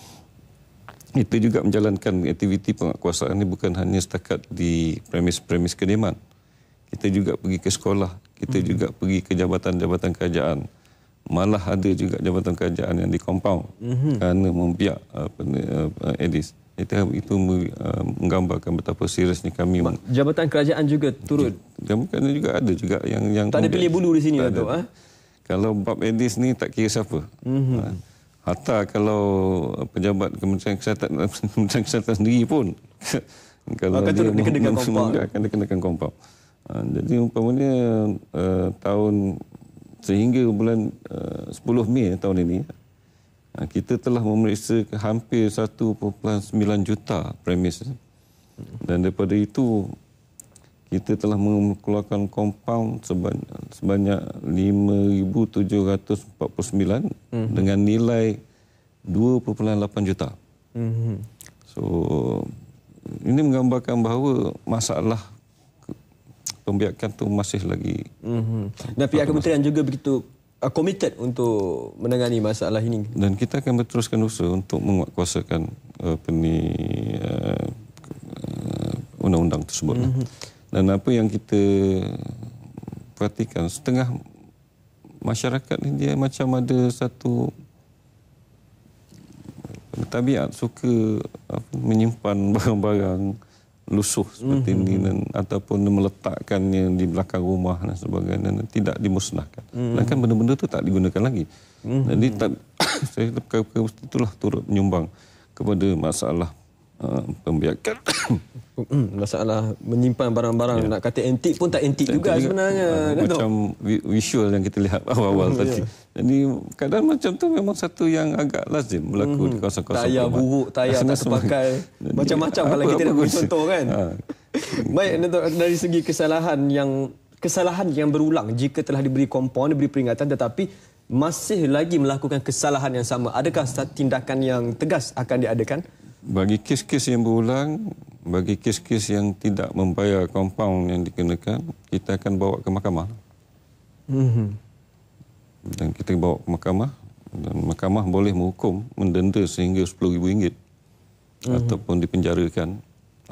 Itu juga menjalankan aktiviti penguatkuasaan ini bukan hanya setakat di premis-premis kediaman kita juga pergi ke sekolah, kita hmm. juga pergi ke jabatan-jabatan kerajaan. Malah ada juga jabatan kerajaan yang dikompaun hmm. kerana membiak eh, eh, eh, Edis. Uh, itu, itu menggambarkan betapa seriusnya kami. Jabatan kerajaan juga turut? Jabatan juga ada juga yang... yang tak ada pilih bulu di sini, Dato' ha? Kalau bab edis ni tak kira siapa. Mm-hmm. Hatta kalau pejabat Kementerian Kesihatan, Kementerian Kesihatan sendiri pun. kalau Akan dia, dia kena kompak. Akan dia kompak jadi ha, umpamanya uh, tahun sehingga bulan eh, uh, 10 Mei tahun ini uh, kita telah memeriksa hampir 1.9 juta premis dan daripada itu kita telah mengeluarkan compound sebanyak, sebanyak 5749 mm-hmm. dengan nilai 2.8 juta. Mm-hmm. So ini menggambarkan bahawa masalah pembiakan tu masih lagi. Mm-hmm. Dan pihak kementerian masih. juga begitu committed uh, untuk menangani masalah ini. Dan kita akan berteruskan usaha untuk menguatkuasakan uh, peni uh, undang-undang tersebut. Mm-hmm. Dan apa yang kita perhatikan setengah masyarakat ini dia macam ada satu tabiat suka apa, menyimpan barang-barang lusuh seperti mm-hmm. ini dan ataupun meletakkannya di belakang rumah dan sebagainya dan tidak dimusnahkan. Mm-hmm. Dan kan benda-benda itu tak digunakan lagi. Mm-hmm. Jadi tak, saya kata perkara-perkara lah turut menyumbang kepada masalah pembiakan ah, hmm, masalah menyimpan barang-barang yeah. nak kata antik pun tak antik juga, juga sebenarnya uh, macam visual yang kita lihat awal-awal ya. tadi yeah. jadi kadang macam tu memang satu yang agak lazim berlaku mm. di hmm, kawasan-kawasan tayar buruk tayar tak terpakai macam-macam kalau kita nak contoh kan ah. baik dari segi kesalahan yang kesalahan yang berulang jika telah diberi kompon diberi peringatan tetapi masih lagi melakukan kesalahan yang sama adakah tindakan yang tegas akan diadakan bagi kes-kes yang berulang, bagi kes-kes yang tidak membayar kompaun yang dikenakan, kita akan bawa ke mahkamah. Mm-hmm. Dan kita bawa ke mahkamah dan mahkamah boleh menghukum mendenda sehingga RM10,000 mm-hmm. ataupun dipenjarakan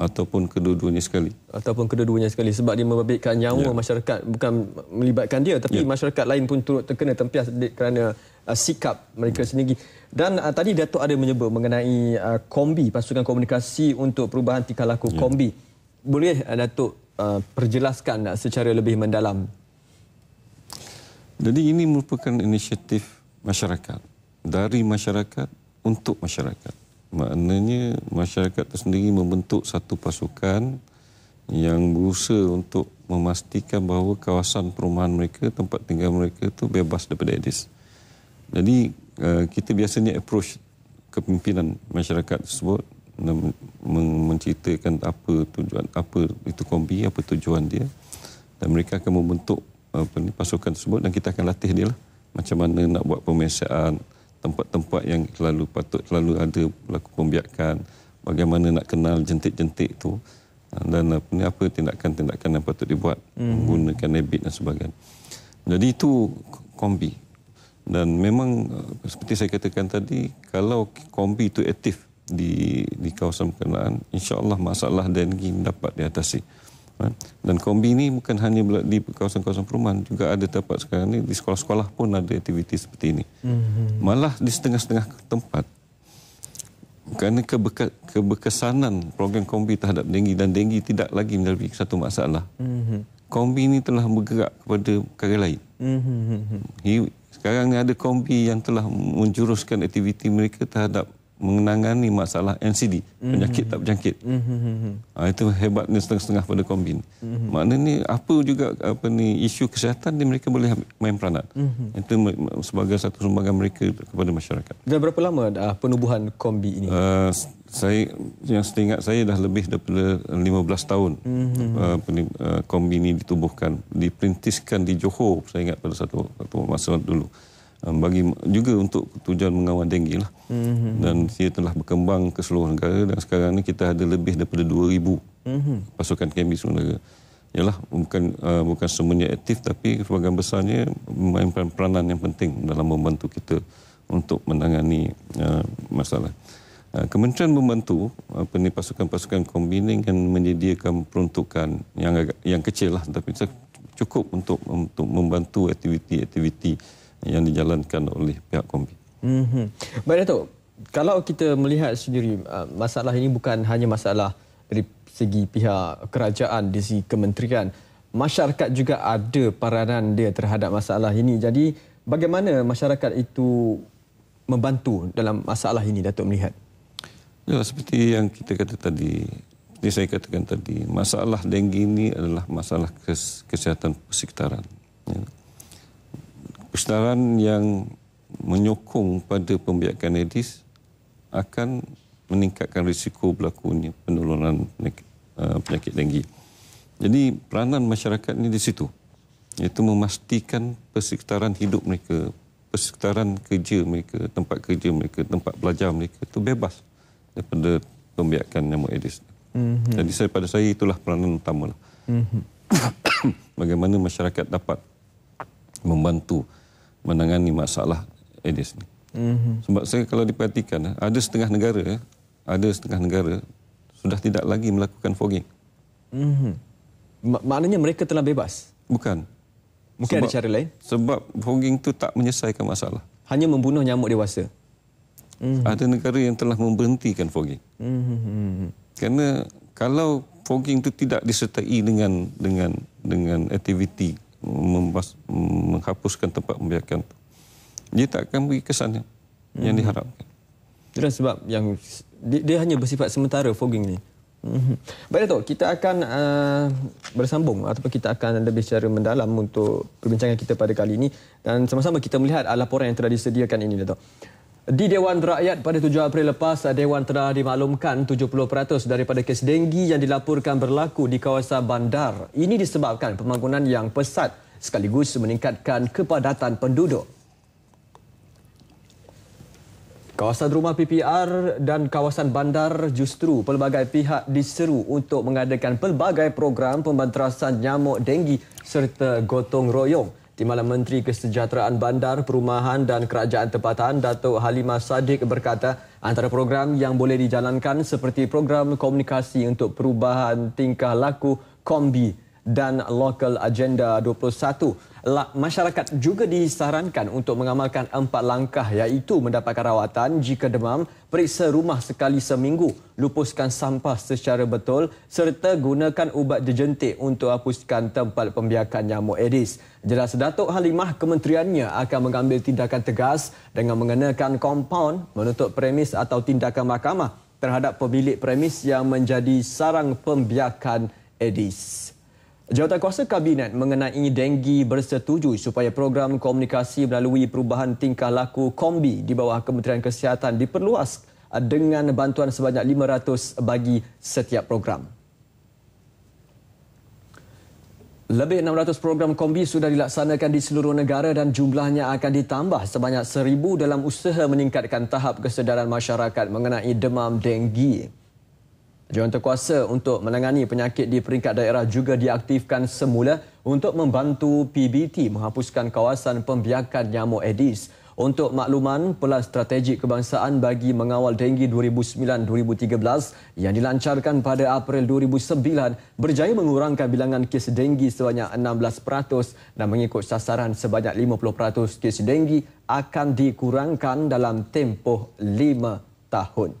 ataupun kedua-duanya sekali ataupun kedua-duanya sekali sebab dia membabitkan nyawa ya. masyarakat bukan melibatkan dia tapi ya. masyarakat lain pun turut terkena tempias kerana uh, sikap mereka ya. sendiri dan uh, tadi Datuk ada menyebut mengenai uh, kombi pasukan komunikasi untuk perubahan tingkah laku ya. kombi boleh uh, Datuk uh, perjelaskan uh, secara lebih mendalam jadi ini merupakan inisiatif masyarakat dari masyarakat untuk masyarakat maknanya masyarakat tersendiri membentuk satu pasukan yang berusaha untuk memastikan bahawa kawasan perumahan mereka, tempat tinggal mereka itu bebas daripada edis. Jadi eh, kita biasanya approach kepimpinan masyarakat tersebut menceritakan apa tujuan apa itu kombi apa tujuan dia dan mereka akan membentuk apa ni, pasukan tersebut dan kita akan latih dia lah macam mana nak buat pemeriksaan tempat-tempat yang selalu patut selalu ada berlaku pembiakan, bagaimana nak kenal jentik-jentik tu ah, dan apa ni apa tindakan-tindakan yang patut dibuat hmm. menggunakan habit dan sebagainya. Jadi itu kombi. Dan memang ah, seperti saya katakan tadi, kalau kombi itu aktif di di kawasan perkenaan, insya-Allah masalah dengue dapat diatasi. Ha? Dan kombi ini bukan hanya di kawasan-kawasan perumahan, juga ada tempat sekarang ini di sekolah-sekolah pun ada aktiviti seperti ini. Mhm. Malah di setengah-setengah tempat, kerana kebekas, kebekesanan program kombi terhadap denggi dan denggi tidak lagi menjadi satu masalah. Mhm. Kombi ini telah bergerak kepada perkara lain. Mhm, sekarang ini ada kombi yang telah menjuruskan aktiviti mereka terhadap Mengenangani masalah NCD, penyakit tak berjangkit. Mm-hmm. Ha, itu hebatnya setengah-setengah pada kombin. Mm-hmm. Maknanya apa juga apa ni isu kesihatan ni mereka boleh main peranan. Mm-hmm. Itu sebagai satu sumbangan mereka kepada masyarakat. Dan berapa lama dah penubuhan kombi ini? Uh, saya yang setingat saya dah lebih daripada 15 tahun mm-hmm. uh, kombi ini ditubuhkan, diperintiskan di Johor saya ingat pada satu waktu masa dulu bagi juga untuk tujuan mengawal dengue lah. Mm -hmm. Dan ia telah berkembang ke seluruh negara dan sekarang ni kita ada lebih daripada 2000 mm -hmm. pasukan kami seluruh negara. Yalah bukan uh, bukan semuanya aktif tapi sebahagian besarnya memainkan peranan yang penting dalam membantu kita untuk menangani uh, masalah. Uh, Kementerian membantu apa ni pasukan-pasukan combining yang menyediakan peruntukan yang agak, yang kecil lah tapi cukup untuk untuk membantu aktiviti-aktiviti aktiviti yang dijalankan oleh pihak kompi. Mm-hmm. Baik Dato', kalau kita melihat sendiri uh, masalah ini bukan hanya masalah dari segi pihak kerajaan di segi kementerian masyarakat juga ada peranan dia terhadap masalah ini jadi bagaimana masyarakat itu membantu dalam masalah ini Datuk melihat Ya seperti yang kita kata tadi seperti saya katakan tadi masalah dengue ini adalah masalah kesihatan persekitaran ya persedaran yang menyokong pada pembiakan edis akan meningkatkan risiko berlakunya penularan uh, penyakit denggi. Jadi peranan masyarakat ini di situ iaitu memastikan persekitaran hidup mereka, persekitaran kerja mereka, tempat kerja mereka, tempat belajar mereka itu bebas daripada pembiakan nyamuk edis. Mm -hmm. Jadi saya, pada saya itulah peranan utama. Mm -hmm. Bagaimana masyarakat dapat membantu menangani masalah Aedes ini. Mm-hmm. Sebab saya kalau diperhatikan, eh, ada setengah negara, eh, ada setengah negara sudah tidak lagi melakukan fogging. Mm-hmm. Maknanya mereka telah bebas? Bukan. Mungkin sebab, ada cara lain? Sebab fogging itu tak menyelesaikan masalah. Hanya membunuh nyamuk dewasa? Mm-hmm. Ada negara yang telah memberhentikan fogging. Mm-hmm. Kerana kalau fogging itu tidak disertai dengan dengan dengan aktiviti membas, menghapuskan tempat membiarkan itu. Dia tak akan beri kesan yang hmm. diharapkan. Itulah sebab yang dia, dia hanya bersifat sementara fogging ini. Hmm. Baik Dato, kita akan uh, bersambung ataupun kita akan lebih secara mendalam untuk perbincangan kita pada kali ini dan sama-sama kita melihat uh, laporan yang telah disediakan ini Dato. Di Dewan Rakyat pada 7 April lepas, Dewan telah dimaklumkan 70% daripada kes denggi yang dilaporkan berlaku di kawasan bandar. Ini disebabkan pembangunan yang pesat sekaligus meningkatkan kepadatan penduduk. Kawasan rumah PPR dan kawasan bandar justru pelbagai pihak diseru untuk mengadakan pelbagai program pembantrasan nyamuk denggi serta gotong royong. Di Timbalan Menteri Kesejahteraan Bandar, Perumahan dan Kerajaan Tempatan Datuk Halimah Sadiq berkata antara program yang boleh dijalankan seperti program komunikasi untuk perubahan tingkah laku kombi dan Local Agenda 21. La, masyarakat juga disarankan untuk mengamalkan empat langkah iaitu mendapatkan rawatan jika demam, periksa rumah sekali seminggu, lupuskan sampah secara betul serta gunakan ubat dejentik untuk hapuskan tempat pembiakan nyamuk Aedes. Jelas Datuk Halimah kementeriannya akan mengambil tindakan tegas dengan mengenakan kompaun menutup premis atau tindakan mahkamah terhadap pemilik premis yang menjadi sarang pembiakan Aedes. Jawatankuasa Kabinet mengenai denggi bersetuju supaya program komunikasi melalui perubahan tingkah laku kombi di bawah Kementerian Kesihatan diperluas dengan bantuan sebanyak 500 bagi setiap program. Lebih 600 program kombi sudah dilaksanakan di seluruh negara dan jumlahnya akan ditambah sebanyak 1,000 dalam usaha meningkatkan tahap kesedaran masyarakat mengenai demam denggi. Jawatan kuasa untuk menangani penyakit di peringkat daerah juga diaktifkan semula untuk membantu PBT menghapuskan kawasan pembiakan nyamuk Aedes. Untuk makluman, Pelan Strategik Kebangsaan bagi mengawal denggi 2009-2013 yang dilancarkan pada April 2009 berjaya mengurangkan bilangan kes denggi sebanyak 16% dan mengikut sasaran sebanyak 50% kes denggi akan dikurangkan dalam tempoh 5 tahun.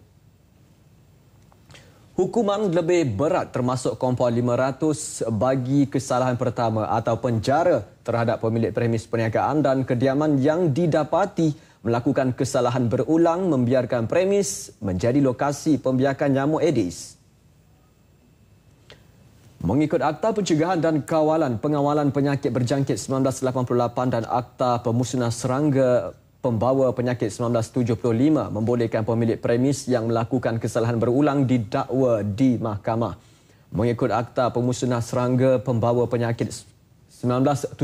Hukuman lebih berat termasuk kompaun 500 bagi kesalahan pertama atau penjara terhadap pemilik premis perniagaan dan kediaman yang didapati melakukan kesalahan berulang membiarkan premis menjadi lokasi pembiakan nyamuk edis. Mengikut Akta Pencegahan dan Kawalan Pengawalan Penyakit Berjangkit 1988 dan Akta Pemusnah Serangga pembawa penyakit 1975 membolehkan pemilik premis yang melakukan kesalahan berulang didakwa di mahkamah. Mengikut Akta Pemusnah Serangga Pembawa Penyakit 1975,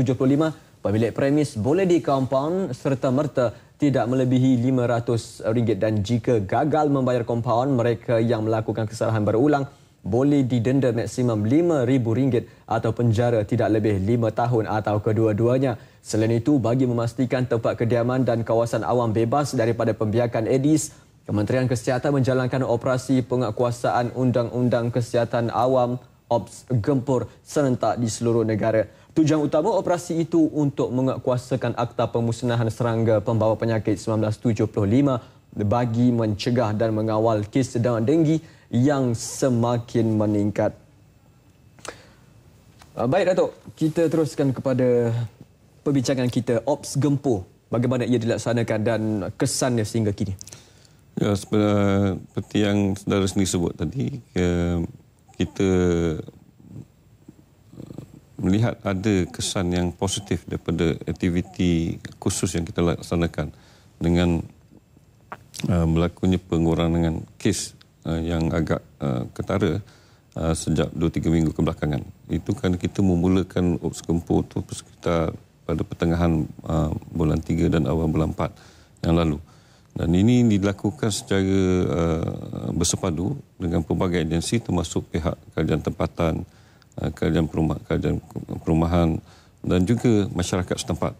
pemilik premis boleh dikompaun serta merta tidak melebihi RM500 dan jika gagal membayar kompaun mereka yang melakukan kesalahan berulang boleh didenda maksimum RM5,000 atau penjara tidak lebih 5 tahun atau kedua-duanya. Selain itu, bagi memastikan tempat kediaman dan kawasan awam bebas daripada pembiakan Edis, Kementerian Kesihatan menjalankan operasi pengakuasaan Undang-Undang Kesihatan Awam Ops Gempur serentak di seluruh negara. Tujuan utama operasi itu untuk menguatkuasakan Akta Pemusnahan Serangga Pembawa Penyakit 1975 bagi mencegah dan mengawal kes sedang denggi yang semakin meningkat. Ah, baik Datuk, kita teruskan kepada perbincangan kita Ops Gempo. Bagaimana ia dilaksanakan dan kesannya sehingga kini? Ya, seperti yang saudara sendiri sebut tadi, kita eh, melihat ada kesan yang positif daripada aktiviti khusus yang kita laksanakan dengan eh, berlakunya pengurangan kes Eh, yang agak uh, ketara uh, sejak 2-3 minggu kebelakangan. Itu kan kita memulakan Ops Kempur itu sekitar pada pertengahan uh, bulan 3 dan awal bulan 4 yang lalu. Dan ini dilakukan secara uh, bersepadu dengan pelbagai agensi termasuk pihak kerajaan tempatan, uh, kerajaan, perumah, kerajaan perumahan dan juga masyarakat setempat.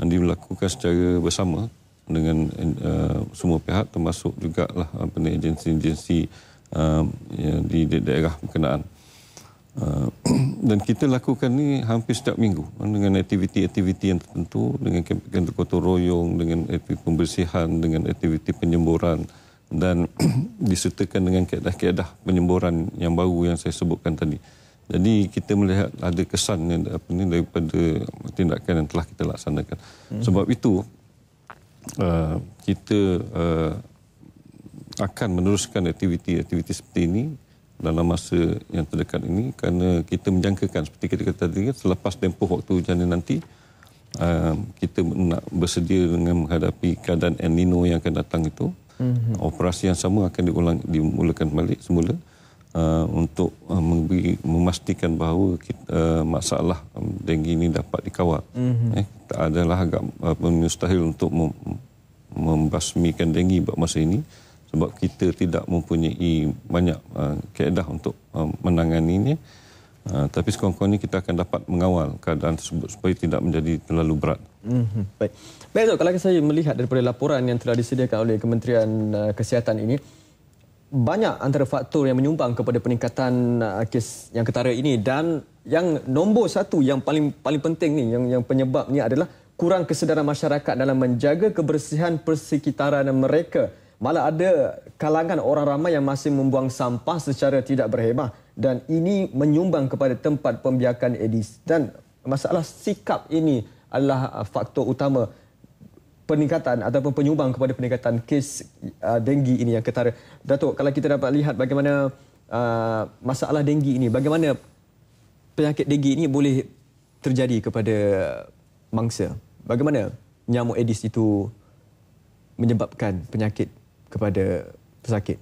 Dan dilakukan secara bersama dengan uh, semua pihak termasuk juga lah eh, apa agensi-agensi uh, di, di daerah berkenaan. Uh, dan kita lakukan ni hampir setiap minggu dengan aktiviti-aktiviti yang tertentu dengan kempen gotong royong dengan aktiviti pembersihan dengan aktiviti penyemburan dan disertakan dengan keadaan-keadaan penyemburan yang baru yang saya sebutkan tadi. Jadi kita melihat ada kesan apa ni daripada tindakan yang telah kita laksanakan. Hmm. Sebab itu uh, kita uh, akan meneruskan aktiviti-aktiviti seperti ini dalam masa yang terdekat ini kerana kita menjangkakan seperti kita kata tadi selepas tempoh waktu hujan nanti uh, kita nak bersedia dengan menghadapi keadaan El Nino yang akan datang itu mm-hmm. operasi yang sama akan diulang dimulakan balik semula Uh, untuk uh, memastikan bahawa kita, uh, masalah um, dengue ini dapat dikawal. Mm-hmm. Eh, tak adalah agak uh, mustahil untuk mem, membasmikan dengue buat masa ini sebab kita tidak mempunyai banyak uh, keadaan untuk uh, ini. Uh, tapi sekurang-kurangnya kita akan dapat mengawal keadaan tersebut supaya tidak menjadi terlalu berat. Mm-hmm. Baik. Baik, so, kalau saya melihat daripada laporan yang telah disediakan oleh Kementerian uh, Kesihatan ini, banyak antara faktor yang menyumbang kepada peningkatan uh, kes yang ketara ini dan yang nombor satu yang paling paling penting ni yang yang penyebab adalah kurang kesedaran masyarakat dalam menjaga kebersihan persekitaran mereka. Malah ada kalangan orang ramai yang masih membuang sampah secara tidak berhemah dan ini menyumbang kepada tempat pembiakan edis dan masalah sikap ini adalah uh, faktor utama peningkatan ataupun penyumbang kepada peningkatan kes uh, denggi ini yang ketara. Datuk, kalau kita dapat lihat bagaimana uh, masalah denggi ini, bagaimana penyakit denggi ini boleh terjadi kepada mangsa? Bagaimana nyamuk edis itu menyebabkan penyakit kepada pesakit?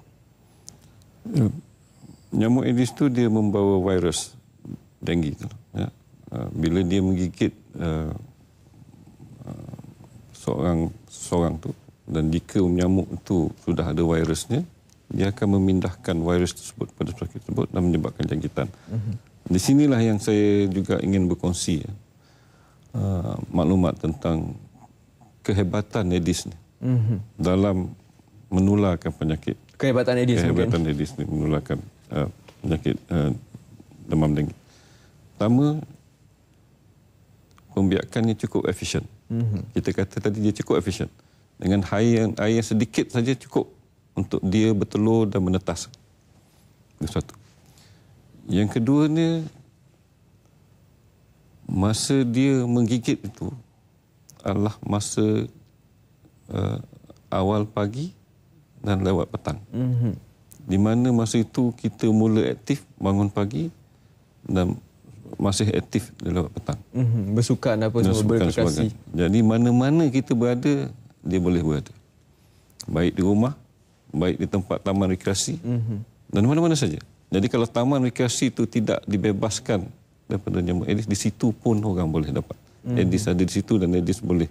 Nyamuk edis itu dia membawa virus denggi. Ya. Uh, bila dia menggigit uh, uh seorang seorang tu dan jika nyamuk tu sudah ada virusnya dia akan memindahkan virus tersebut pada penyakit tersebut dan menyebabkan jangkitan. Mhm. Di sinilah yang saya juga ingin berkongsi uh, maklumat tentang kehebatan Aedes ni mm-hmm. dalam menularkan penyakit. Kehebatan Aedes mungkin. Kehebatan Aedes ni menularkan uh, penyakit uh, demam dengue. Pertama, pembiakannya cukup efisien. Mm Mm-hmm. Kita kata tadi dia cukup efisien. Dengan air yang, air yang sedikit saja cukup untuk dia bertelur dan menetas. Itu satu. Yang keduanya, masa dia menggigit itu adalah masa uh, awal pagi dan lewat petang. Mm-hmm. Di mana masa itu kita mula aktif bangun pagi dan masih aktif dalam petang. Mm-hmm. Bersukan apa semua, berkasi. Kan. Jadi mana-mana kita berada, dia boleh berada. Baik di rumah, baik di tempat taman rekreasi, mm-hmm. dan mana-mana saja. Jadi kalau taman rekreasi itu tidak dibebaskan daripada nyamuk Aedes, di situ pun orang boleh dapat. Mm-hmm. Aedes ada di situ dan Aedes boleh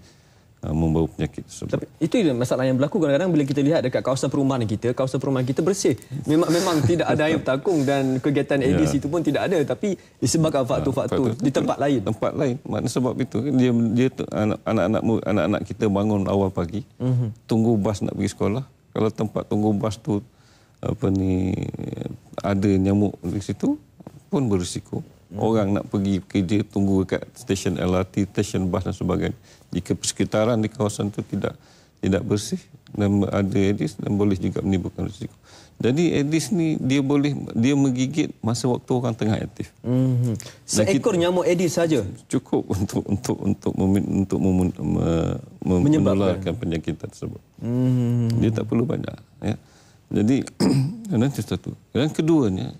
Uh, membawa penyakit tersebut. Tapi itu masalah yang berlaku kadang-kadang bila kita lihat dekat kawasan perumahan kita, kawasan perumahan kita bersih. Memang memang tidak ada air takung dan kegiatan ADC ya. itu pun tidak ada tapi disebabkan ya, faktor-faktor ha, di tempat lain. Tempat lain. Maksud sebab itu dia dia anak-anak anak-anak kita bangun awal pagi, uh-huh. tunggu bas nak pergi sekolah. Kalau tempat tunggu bas tu apa ni ada nyamuk di situ pun berisiko. Mhm. Orang nak pergi kerja tunggu dekat stesen LRT, stesen bas dan sebagainya jika persekitaran di kawasan itu tidak tidak bersih dan ada edis dan boleh juga menimbulkan risiko. Jadi edis ni dia boleh dia menggigit masa waktu orang tengah aktif. Mm-hmm. Seekor kita, nyamuk Aedes saja cukup untuk untuk untuk untuk mem, mem, mem, penyakit tersebut. Mm-hmm. Dia tak perlu banyak ya. Jadi nanti satu. Yang keduanya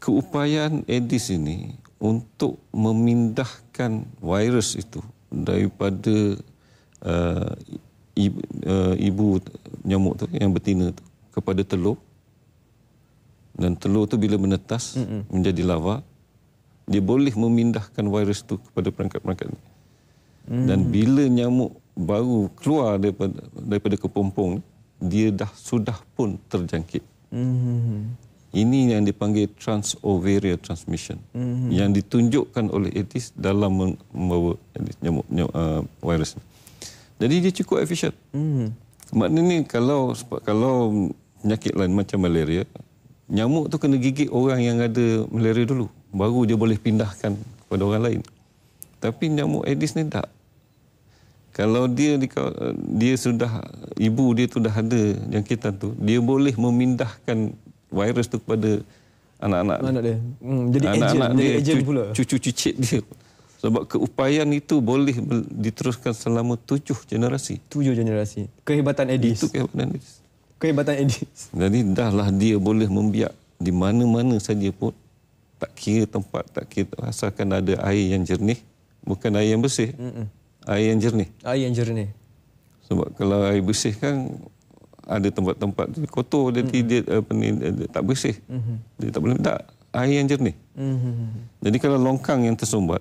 keupayaan edis ini untuk memindahkan virus itu daripada uh, ibu, uh, ibu nyamuk tu yang betina tu kepada telur dan telur tu bila menetas Mm-mm. menjadi lava dia boleh memindahkan virus tu kepada perangkat-perangkat ni. Mm-hmm. Dan mm. bila nyamuk baru keluar daripada daripada kepompong dia dah sudah pun terjangkit. Mm-hmm. Ini yang dipanggil transovarial transmission mm -hmm. yang ditunjukkan oleh Aedes dalam membawa nyamuk, nyamuk uh, virus. Jadi dia cukup efisien. Mm. Maknanya kalau kalau penyakit lain macam malaria, nyamuk tu kena gigit orang yang ada malaria dulu baru dia boleh pindahkan kepada orang lain. Tapi nyamuk Aedes ni tak. Kalau dia dia sudah ibu dia tu dah ada jangkitan tu, dia boleh memindahkan virus tu kepada anak-anak anak dia. Hmm, jadi anak -anak agent, dia, agent pula. Cucu cicit dia. Sebab keupayaan itu boleh diteruskan selama tujuh generasi. Tujuh generasi. Kehebatan Edis. Itu kehebatan Edis. Kehebatan Edis. Jadi dahlah dia boleh membiak di mana-mana saja pun. Tak kira tempat, tak kira rasakan ada air yang jernih. Bukan air yang bersih. Mm -mm. Air yang jernih. Air yang jernih. Sebab kalau air bersih kan ada tempat-tempat kotor dia mm dia apa ni dia tak bersih. -hmm. Dia tak boleh tak air yang jernih. -hmm. Jadi kalau longkang yang tersumbat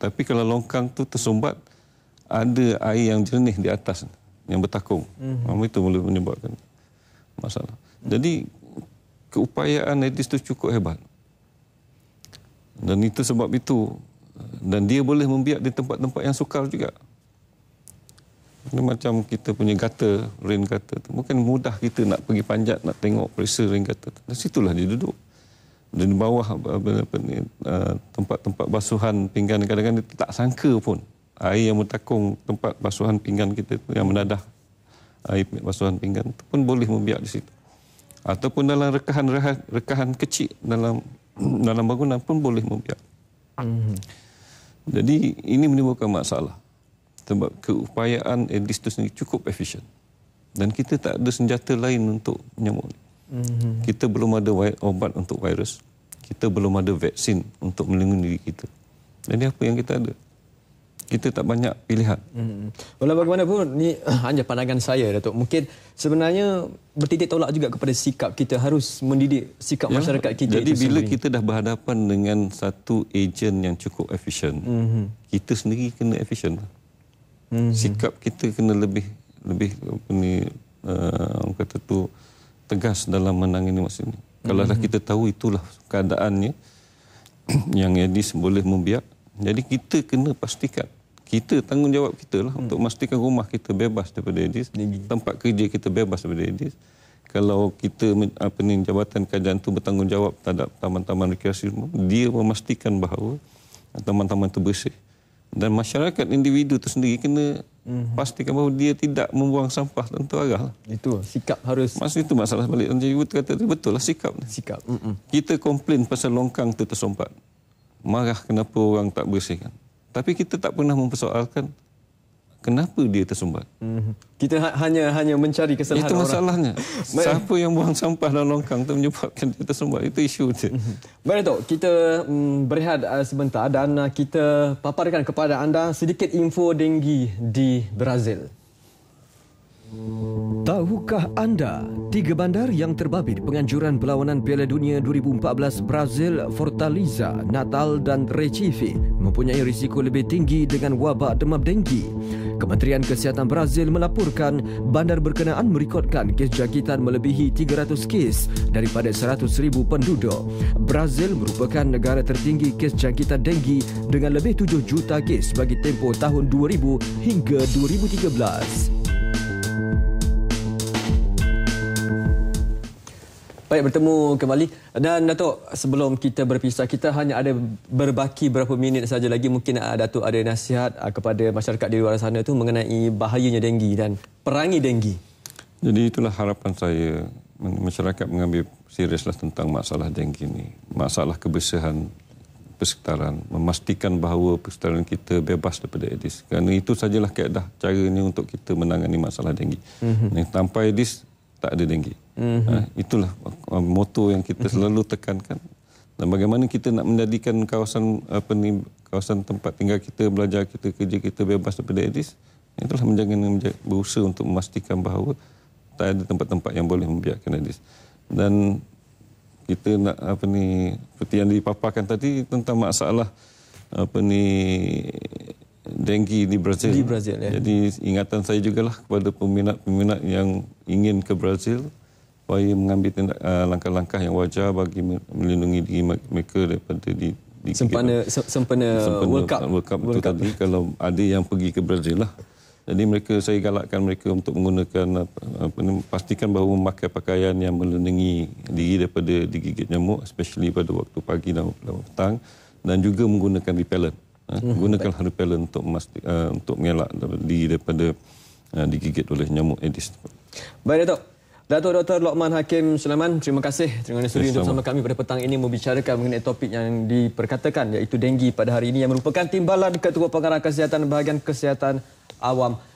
tapi kalau longkang tu tersumbat ada air yang jernih di atas yang bertakung. Mm -hmm. itu boleh menyebabkan masalah. -hmm. Jadi keupayaan Aedes tu cukup hebat. Dan itu sebab itu dan dia boleh membiak di tempat-tempat yang sukar juga. Ini macam kita punya gata, ring gata tu. Mungkin mudah kita nak pergi panjat, nak tengok pressure ring gata tu. Dan situlah dia duduk. Dan di bawah uh, tempat-tempat basuhan pinggan kadang-kadang dia tak sangka pun air yang bertakung tempat basuhan pinggan kita tu, yang mendadah air basuhan pinggan tu pun boleh membiak di situ. Ataupun dalam rekahan rehat, rekahan kecil dalam dalam bangunan pun boleh membiak. Hmm. Jadi ini menimbulkan masalah sebab keupayaan Aedes eh, itu sendiri cukup efisien. Dan kita tak ada senjata lain untuk nyamuk. Mm -hmm. Kita belum ada obat untuk virus. Kita belum ada vaksin untuk melindungi diri kita. Jadi apa yang kita ada? Kita tak banyak pilihan. Hmm. Walau bagaimanapun, ini hanya pandangan saya, Datuk. Mungkin sebenarnya bertitik tolak juga kepada sikap kita harus mendidik sikap ya, masyarakat kita. Jadi bila sendiri. kita dah berhadapan dengan satu ejen yang cukup efisien, hmm. kita sendiri kena efisien. Hmm. Hmm. Sikap kita kena lebih lebih apa ni uh, eh, orang kata tu tegas dalam menang masa ini. Hmm. Kalau dah mhm. kita tahu itulah keadaannya yang Edis boleh membiak. Jadi kita kena pastikan kita tanggungjawab kita lah hmm. untuk memastikan rumah kita bebas daripada Edis, tempat kerja kita bebas daripada Edis. Kalau kita apa ni jabatan kajian tu bertanggungjawab terhadap taman-taman rekreasi dia memastikan bahawa taman-taman itu bersih. Hmm dan masyarakat individu itu sendiri kena mm-hmm. pastikan bahawa dia tidak membuang sampah tentu arah. Lah. Itu sikap harus. Masa itu masalah balik Tuan Cikgu kata betul lah sikap. Sikap. Mm-mm. Kita komplain pasal longkang itu tersompat. Marah kenapa orang tak bersihkan. Tapi kita tak pernah mempersoalkan kenapa dia tersumbat. Mm -hmm. Kita ha hanya hanya mencari kesalahan Itu masalahnya. Orang. Siapa yang buang sampah dalam longkang itu menyebabkan dia tersumbat. Itu isu dia. Mhm. Baik, Dato. Kita mm, berehat uh, sebentar dan uh, kita paparkan kepada anda sedikit info denggi di Brazil. Tahukah anda tiga bandar yang terbabit penganjuran perlawanan Piala Dunia 2014 Brazil, Fortaleza, Natal dan Recife mempunyai risiko lebih tinggi dengan wabak demam denggi? Kementerian Kesihatan Brazil melaporkan bandar berkenaan merekodkan kes jangkitan melebihi 300 kes daripada 100,000 penduduk. Brazil merupakan negara tertinggi kes jangkitan denggi dengan lebih 7 juta kes bagi tempoh tahun 2000 hingga 2013. baik bertemu kembali dan Datuk sebelum kita berpisah kita hanya ada berbaki berapa minit saja lagi mungkin ah, Datuk ada nasihat ah, kepada masyarakat di luar sana tu mengenai bahayanya denggi dan perangi denggi. Jadi itulah harapan saya masyarakat mengambil seriuslah tentang masalah denggi ini. Masalah kebersihan persekitaran, memastikan bahawa persekitaran kita bebas daripada edis. Kerana itu sajalah keadaan caranya untuk kita menangani masalah denggi. Mm -hmm. Tanpa edis tak ada denggi hmm itulah uh, moto yang kita mm-hmm. selalu tekankan. Dan bagaimana kita nak menjadikan kawasan apa ni kawasan tempat tinggal kita, belajar kita, kerja kita bebas daripada AIDS. Itulah menjaga berusaha untuk memastikan bahawa tak ada tempat-tempat yang boleh membiarkan edis. Dan kita nak apa ni seperti yang dipaparkan tadi tentang masalah apa ni dengki di Brazil. Di Brazil ya. Jadi ingatan saya juga lah kepada peminat-peminat yang ingin ke Brazil supaya mengambil tindak, uh, langkah-langkah yang wajar bagi melindungi diri mereka daripada di, di sempena, sempena, sempena World Cup, World Cup, World Cup. tadi kalau ada yang pergi ke Brazil lah. Jadi mereka saya galakkan mereka untuk menggunakan apa, apa, pastikan bahawa memakai pakaian yang melindungi diri daripada digigit nyamuk especially pada waktu pagi dan petang dan juga menggunakan repellent. Ha, gunakan hmm, repellent untuk memastik, uh, untuk mengelak diri daripada uh, digigit oleh nyamuk Edis. Baik Datuk. Dato' Dr. Lokman Hakim Sulaiman, terima kasih. Terima kasih Selamat. bersama kami pada petang ini membicarakan mengenai topik yang diperkatakan iaitu denggi pada hari ini yang merupakan timbalan Ketua Pengarah Kesihatan Bahagian Kesihatan Awam.